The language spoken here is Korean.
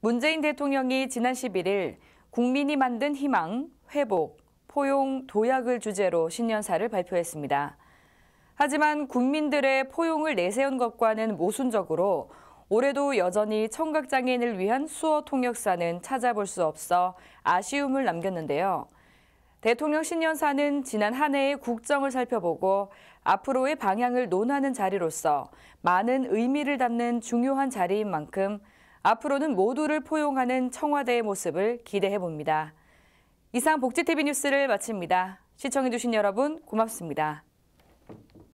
문재인 대통령이 지난 11일 국민이 만든 희망, 회복, 포용, 도약을 주제로 신년사를 발표했습니다. 하지만 국민들의 포용을 내세운 것과는 모순적으로 올해도 여전히 청각장애인을 위한 수어 통역사는 찾아볼 수 없어 아쉬움을 남겼는데요. 대통령 신년사는 지난 한 해의 국정을 살펴보고 앞으로의 방향을 논하는 자리로서 많은 의미를 담는 중요한 자리인 만큼 앞으로는 모두를 포용하는 청와대의 모습을 기대해 봅니다. 이상 복지TV 뉴스를 마칩니다. 시청해주신 여러분 고맙습니다.